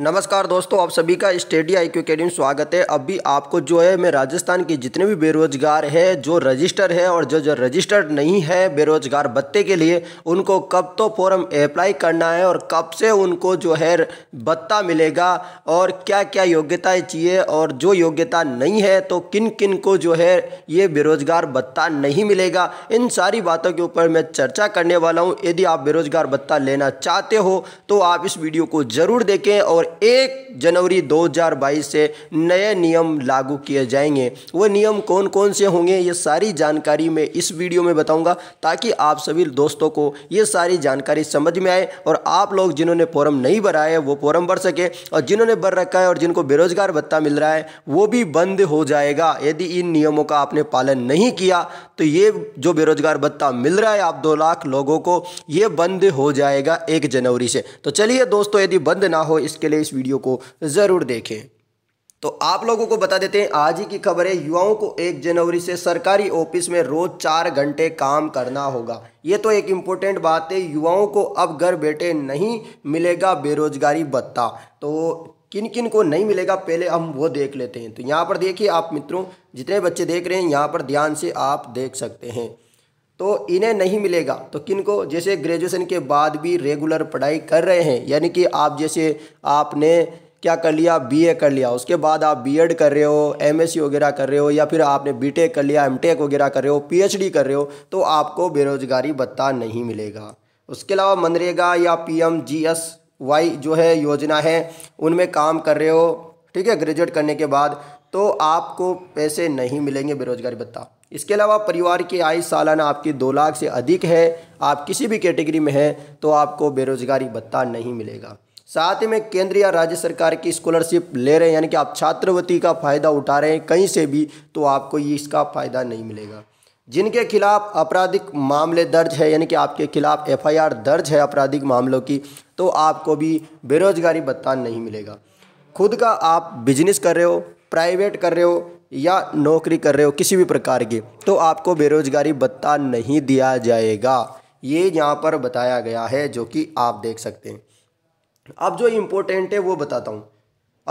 नमस्कार दोस्तों आप सभी का स्टेडी आई क्यू अकेडमी स्वागत है अभी आपको जो है मैं राजस्थान के जितने भी बेरोजगार हैं जो रजिस्टर है और जो जो रजिस्टर्ड नहीं है बेरोजगार भत्ते के लिए उनको कब तो फॉर्म अप्लाई करना है और कब से उनको जो है भत्ता मिलेगा और क्या क्या योग्यताएं चाहिए और जो योग्यता नहीं है तो किन किन को जो है ये बेरोजगार भत्ता नहीं मिलेगा इन सारी बातों के ऊपर मैं चर्चा करने वाला हूँ यदि आप बेरोजगार भत्ता लेना चाहते हो तो आप इस वीडियो को ज़रूर देखें और और 1 जनवरी 2022 से नए नियम लागू किए जाएंगे वो नियम कौन कौन से होंगे ये सारी जानकारी मैं इस वीडियो में बताऊंगा ताकि आप सभी दोस्तों को ये सारी जानकारी समझ में आए और आप लोग जिन्होंने फॉरम नहीं भरा है वो फॉरम भर सके और जिन्होंने भर रखा है और जिनको बेरोजगार भत्ता मिल रहा है वो भी बंद हो जाएगा यदि इन नियमों का आपने पालन नहीं किया तो ये जो बेरोजगार भत्ता मिल रहा है आप दो लाख लोगों को ये बंद हो जाएगा एक जनवरी से तो चलिए दोस्तों यदि बंद ना हो इसके लिए पहले इस वीडियो को ज़रूर देखें तो आप लोगों को बता देते हैं आज ही की खबर है युवाओं को एक जनवरी से सरकारी ऑफिस में रोज चार घंटे काम करना होगा ये तो एक इम्पोर्टेंट बात है युवाओं को अब घर बैठे नहीं मिलेगा बेरोजगारी भत्ता तो किन किन को नहीं मिलेगा पहले हम वो देख लेते हैं तो यहाँ पर देखिए आप मित्रों जितने बच्चे देख रहे हैं यहाँ पर ध्यान से आप देख सकते हैं तो इन्हें नहीं मिलेगा तो किन को जैसे ग्रेजुएशन के बाद भी रेगुलर पढ़ाई कर रहे हैं यानी कि आप जैसे आपने क्या कर लिया बीए कर लिया उसके बाद आप बीएड कर रहे हो एमएससी वगैरह कर रहे हो या फिर आपने बीटेक कर लिया एमटेक वगैरह कर रहे हो पीएचडी कर रहे हो तो आपको बेरोजगारी भत्ता नहीं मिलेगा उसके अलावा मनरेगा या पीएमजीएसवाई जो है योजना है उनमें काम कर रहे हो ठीक है ग्रेजुएट करने के बाद तो आपको पैसे नहीं मिलेंगे बेरोजगारी भत्ता इसके अलावा परिवार की आय सालाना आपकी दो लाख से अधिक है आप किसी भी कैटेगरी में हैं तो आपको बेरोजगारी भत्ता नहीं मिलेगा साथ ही में केंद्र या राज्य सरकार की स्कॉलरशिप ले रहे हैं यानी कि आप छात्रवृत्ति का फ़ायदा उठा रहे हैं कहीं से भी तो आपको ये इसका फ़ायदा नहीं मिलेगा जिनके खिलाफ आपराधिक मामले दर्ज है यानी कि आपके खिलाफ एफआईआर दर्ज है आपराधिक मामलों की तो आपको भी बेरोजगारी भत्ता नहीं मिलेगा खुद का आप बिजनेस कर रहे हो प्राइवेट कर रहे हो या नौकरी कर रहे हो किसी भी प्रकार की तो आपको बेरोजगारी भत्ता नहीं दिया जाएगा ये यहाँ पर बताया गया है जो कि आप देख सकते हैं अब जो इम्पोर्टेंट है वो बताता हूँ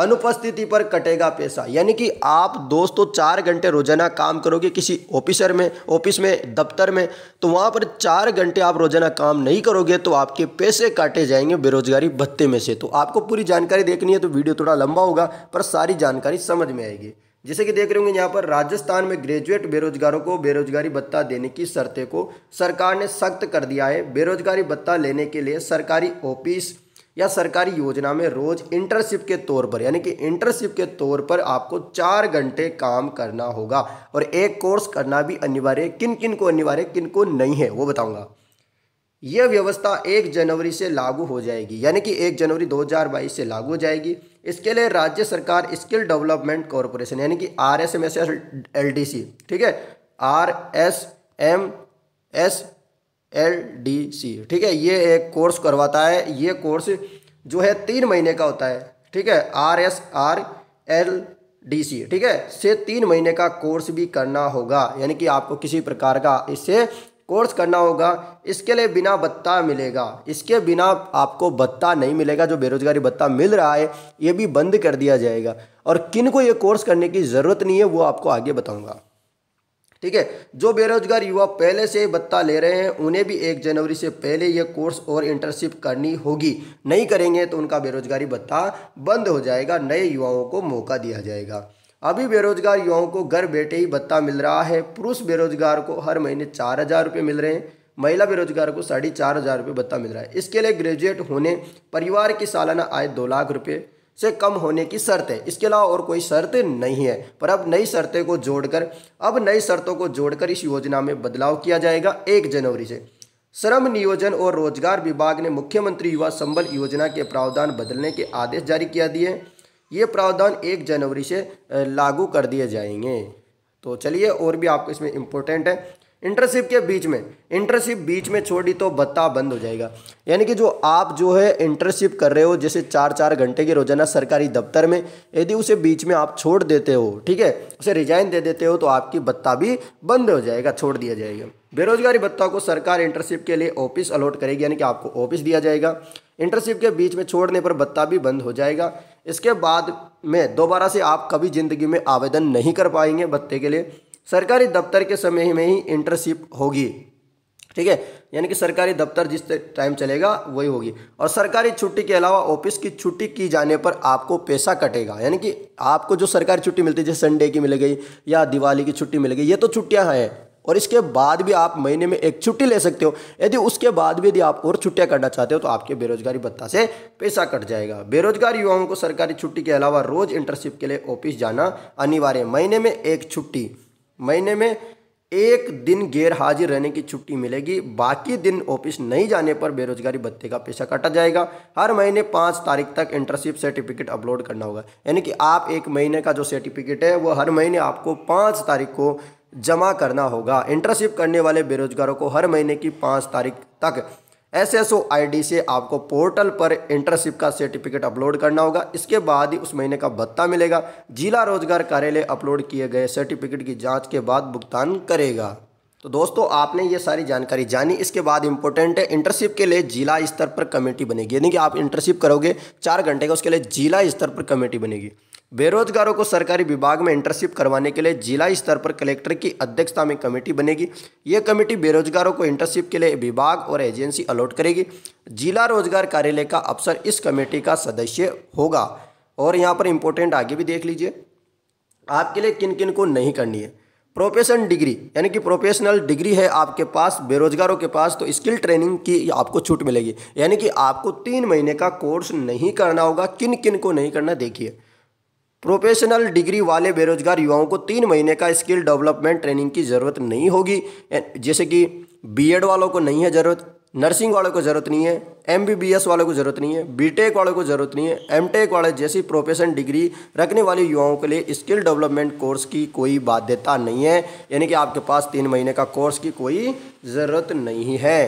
अनुपस्थिति पर कटेगा पैसा यानी कि आप दोस्तों चार घंटे रोजाना काम करोगे किसी ऑफिसर में ऑफिस में दफ्तर में तो वहाँ पर चार घंटे आप रोजाना काम नहीं करोगे तो आपके पैसे काटे जाएंगे बेरोजगारी भत्ते में से तो आपको पूरी जानकारी देखनी है तो वीडियो थोड़ा लंबा होगा पर सारी जानकारी समझ में आएगी जैसे कि देख रहे होंगे यहाँ पर राजस्थान में ग्रेजुएट बेरोजगारों को बेरोजगारी भत्ता देने की शर्तें को सरकार ने सख्त कर दिया है बेरोजगारी भत्ता लेने के लिए सरकारी ऑफिस या सरकारी योजना में रोज़ इंटर्नशिप के तौर पर यानी कि इंटर्नशिप के तौर पर आपको चार घंटे काम करना होगा और एक कोर्स करना भी अनिवार्य किन किन को अनिवार्य किन को नहीं है वो बताऊंगा यह व्यवस्था एक जनवरी से लागू हो जाएगी यानी कि एक जनवरी 2022 से लागू हो जाएगी इसके लिए राज्य सरकार स्किल डेवलपमेंट कॉरपोरेशन यानी कि R S M S L D C ठीक है R S M S L D C ठीक है ये एक कोर्स करवाता है ये कोर्स जो है तीन महीने का होता है ठीक है R S R L D C ठीक है से तीन महीने का कोर्स भी करना होगा यानी कि आपको किसी प्रकार का इससे कोर्स करना होगा इसके लिए बिना भत्ता मिलेगा इसके बिना आपको भत्ता नहीं मिलेगा जो बेरोजगारी भत्ता मिल रहा है ये भी बंद कर दिया जाएगा और किन को ये कोर्स करने की ज़रूरत नहीं है वो आपको आगे बताऊँगा ठीक है जो बेरोजगार युवा पहले से भत्ता ले रहे हैं उन्हें भी एक जनवरी से पहले यह कोर्स और इंटर्नशिप करनी होगी नहीं करेंगे तो उनका बेरोजगारी भत्ता बंद हो जाएगा नए युवाओं को मौका दिया जाएगा अभी बेरोजगार युवाओं को घर बैठे ही भत्ता मिल रहा है पुरुष बेरोजगार को हर महीने चार हज़ार रुपये मिल रहे हैं महिला बेरोजगार को साढ़े चार हज़ार रुपये भत्ता मिल रहा है इसके लिए ग्रेजुएट होने परिवार की सालाना आय दो लाख रुपये से कम होने की शर्त है इसके अलावा और कोई शर्त नहीं है पर अब नई शर्तें को जोड़कर अब नई शर्तों को जोड़कर इस योजना में बदलाव किया जाएगा एक जनवरी से श्रम नियोजन और रोजगार विभाग ने मुख्यमंत्री युवा संबल योजना के प्रावधान बदलने के आदेश जारी किया दिए ये प्रावधान एक जनवरी से लागू कर दिए जाएंगे तो चलिए और भी आपको इसमें इम्पोर्टेंट है इंटरशिप के बीच में इंटरशिप बीच में छोड़ी तो भत्ता बंद हो जाएगा यानी कि जो आप जो है इंटरशिप कर रहे हो जैसे चार चार घंटे की रोजाना सरकारी दफ्तर में यदि उसे बीच में आप छोड़ देते हो ठीक है उसे रिजाइन दे देते हो तो आपकी भत्ता भी बंद हो जाएगा छोड़ दिया जाएगा बेरोजगारी भत्ता को सरकार इंटरशिप के लिए ऑफिस अलॉट करेगी यानी कि आपको ऑफिस दिया जाएगा इंटरशिप के बीच में छोड़ने पर बत्ता भी बंद हो जाएगा इसके बाद में दोबारा से आप कभी ज़िंदगी में आवेदन नहीं कर पाएंगे भत्ते के लिए सरकारी दफ्तर के समय में ही इंटर्नशिप होगी ठीक है यानी कि सरकारी दफ्तर जिस टाइम चलेगा वही होगी और सरकारी छुट्टी के अलावा ऑफिस की छुट्टी की जाने पर आपको पैसा कटेगा यानी कि आपको जो सरकारी छुट्टी मिलती है जैसे संडे की मिल गई या दिवाली की छुट्टी मिल गई ये तो छुट्टियां हैं और इसके बाद भी आप महीने में एक छुट्टी ले सकते हो यदि उसके बाद भी यदि आप और छुट्टियां करना चाहते हो तो आपके बेरोजगारी भत्ता से पैसा कट जाएगा बेरोजगार युवाओं को सरकारी छुट्टी के अलावा रोज इंटर्नशिप के लिए ऑफिस जाना अनिवार्य महीने में एक छुट्टी महीने में एक दिन गैर हाजिर रहने की छुट्टी मिलेगी बाकी दिन ऑफिस नहीं जाने पर बेरोजगारी भत्ते का पैसा काटा जाएगा हर महीने पाँच तारीख तक इंटर्नशिप सर्टिफिकेट अपलोड करना होगा यानी कि आप एक महीने का जो सर्टिफिकेट है वो हर महीने आपको पाँच तारीख को जमा करना होगा इंटर्नशिप करने वाले बेरोजगारों को हर महीने की पाँच तारीख तक S S O I D से आपको पोर्टल पर इंटर्नशिप का सर्टिफिकेट अपलोड करना होगा इसके बाद ही उस महीने का भत्ता मिलेगा जिला रोजगार कार्यालय अपलोड किए गए सर्टिफिकेट की जांच के बाद भुगतान करेगा तो दोस्तों आपने ये सारी जानकारी जानी इसके बाद इंपॉर्टेंट है इंटर्नशिप के लिए जिला स्तर पर कमेटी बनेगी यानी कि आप इंटर्नशिप करोगे चार घंटे का उसके लिए जिला स्तर पर कमेटी बनेगी बेरोजगारों को सरकारी विभाग में इंटर्नशिप करवाने के लिए जिला स्तर पर कलेक्टर की अध्यक्षता में कमेटी बनेगी ये कमेटी बेरोजगारों को इंटर्नशिप के लिए विभाग और एजेंसी अलॉट करेगी जिला रोजगार कार्यालय का अफसर इस कमेटी का सदस्य होगा और यहाँ पर इंपॉर्टेंट आगे भी देख लीजिए आपके लिए किन किन को नहीं करनी है प्रोफेशन डिग्री यानी कि प्रोफेशनल डिग्री है आपके पास बेरोजगारों के पास तो स्किल ट्रेनिंग की आपको छूट मिलेगी यानी कि आपको तीन महीने का कोर्स नहीं करना होगा किन किन को नहीं करना देखिए प्रोफेशनल डिग्री वाले बेरोजगार युवाओं को तीन महीने का स्किल डेवलपमेंट ट्रेनिंग की ज़रूरत नहीं होगी जैसे कि बीएड वालों को नहीं है ज़रूरत नर्सिंग वालों को ज़रूरत नहीं है एम वालों को ज़रूरत नहीं है बीटेक वालों को ज़रूरत नहीं है एम वाले जैसी प्रोफेशन डिग्री रखने वाले युवाओं के लिए स्किल डेवलपमेंट कोर्स की कोई बाध्यता नहीं है यानी कि आपके पास तीन महीने का कोर्स की कोई ज़रूरत नहीं है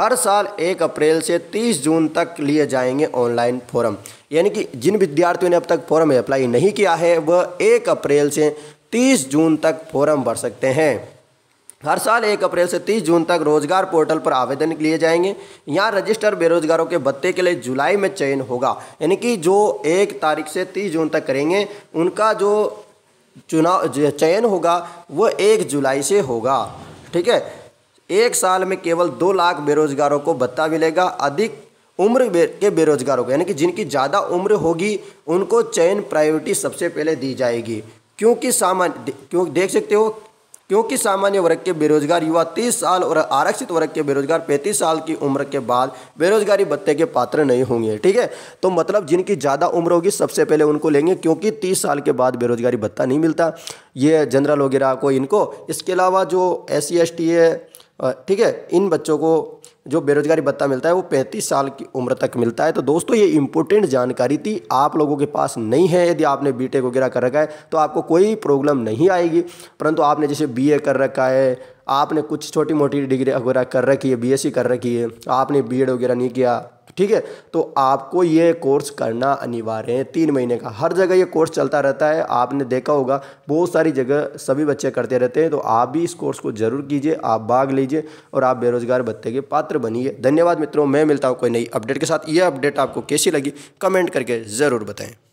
हर साल एक अप्रैल से तीस जून तक लिए जाएंगे ऑनलाइन फॉर्म यानी कि जिन विद्यार्थियों ने अब तक फॉरम अप्लाई नहीं किया है वह एक अप्रैल से तीस जून तक फॉरम भर सकते हैं हर साल एक अप्रैल से 30 जून तक रोजगार पोर्टल पर आवेदन लिए जाएंगे यहाँ रजिस्टर बेरोजगारों के भत्ते के लिए जुलाई में चयन होगा यानी कि जो एक तारीख से 30 जून तक करेंगे उनका जो चुनाव चयन होगा वो एक जुलाई से होगा ठीक है एक साल में केवल दो लाख बेरोजगारों को भत्ता मिलेगा अधिक उम्र के बेरोजगारों को यानी कि जिनकी ज़्यादा उम्र होगी उनको चयन प्रायोरिटी सबसे पहले दी जाएगी क्योंकि सामान्य क्यों देख सकते हो क्योंकि सामान्य वर्ग के बेरोजगार युवा 30 साल और आरक्षित वर्ग के बेरोजगार 35 साल की उम्र के बाद बेरोजगारी भत्ते के पात्र नहीं होंगे ठीक है तो मतलब जिनकी ज़्यादा उम्र होगी सबसे पहले उनको लेंगे क्योंकि 30 साल के बाद बेरोजगारी भत्ता नहीं मिलता ये जनरल वगैरह को इनको इसके अलावा जो एस सी है ठीक है इन बच्चों को जो बेरोजगारी भत्ता मिलता है वो पैंतीस साल की उम्र तक मिलता है तो दोस्तों ये इंपॉर्टेंट जानकारी थी आप लोगों के पास नहीं है यदि आपने बी वगैरह कर रखा है तो आपको कोई प्रॉब्लम नहीं आएगी परंतु आपने जैसे बी कर रखा है आपने कुछ छोटी मोटी डिग्री वगैरह कर रखी है बीएससी कर रखी है आपने बीएड वगैरह नहीं किया ठीक है तो आपको ये कोर्स करना अनिवार्य है तीन महीने का हर जगह ये कोर्स चलता रहता है आपने देखा होगा बहुत सारी जगह सभी बच्चे करते रहते हैं तो आप भी इस कोर्स को जरूर कीजिए आप भाग लीजिए और आप बेरोजगार बत्ते के पात्र बनिए धन्यवाद मित्रों मैं मिलता हूँ कोई नई अपडेट के साथ ये अपडेट आपको कैसी लगी कमेंट करके ज़रूर बताएँ